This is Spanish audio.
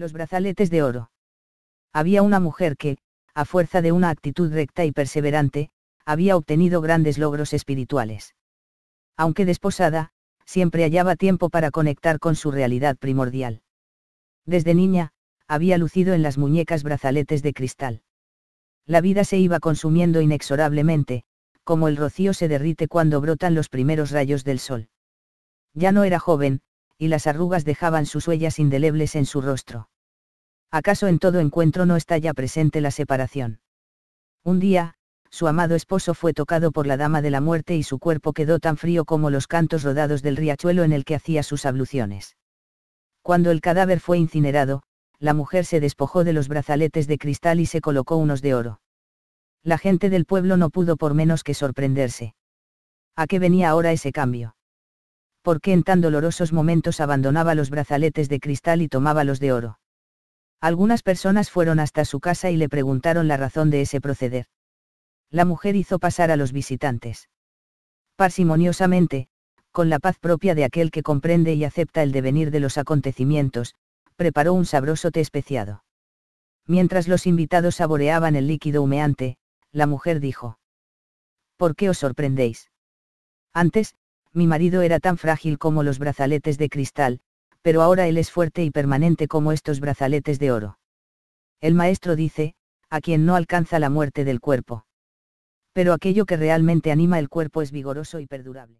los brazaletes de oro. Había una mujer que, a fuerza de una actitud recta y perseverante, había obtenido grandes logros espirituales. Aunque desposada, siempre hallaba tiempo para conectar con su realidad primordial. Desde niña, había lucido en las muñecas brazaletes de cristal. La vida se iba consumiendo inexorablemente, como el rocío se derrite cuando brotan los primeros rayos del sol. Ya no era joven, y las arrugas dejaban sus huellas indelebles en su rostro. ¿Acaso en todo encuentro no está ya presente la separación? Un día, su amado esposo fue tocado por la dama de la muerte y su cuerpo quedó tan frío como los cantos rodados del riachuelo en el que hacía sus abluciones. Cuando el cadáver fue incinerado, la mujer se despojó de los brazaletes de cristal y se colocó unos de oro. La gente del pueblo no pudo por menos que sorprenderse. ¿A qué venía ahora ese cambio? por qué en tan dolorosos momentos abandonaba los brazaletes de cristal y tomaba los de oro. Algunas personas fueron hasta su casa y le preguntaron la razón de ese proceder. La mujer hizo pasar a los visitantes. Parsimoniosamente, con la paz propia de aquel que comprende y acepta el devenir de los acontecimientos, preparó un sabroso té especiado. Mientras los invitados saboreaban el líquido humeante, la mujer dijo. ¿Por qué os sorprendéis? Antes, mi marido era tan frágil como los brazaletes de cristal, pero ahora él es fuerte y permanente como estos brazaletes de oro. El maestro dice, a quien no alcanza la muerte del cuerpo. Pero aquello que realmente anima el cuerpo es vigoroso y perdurable.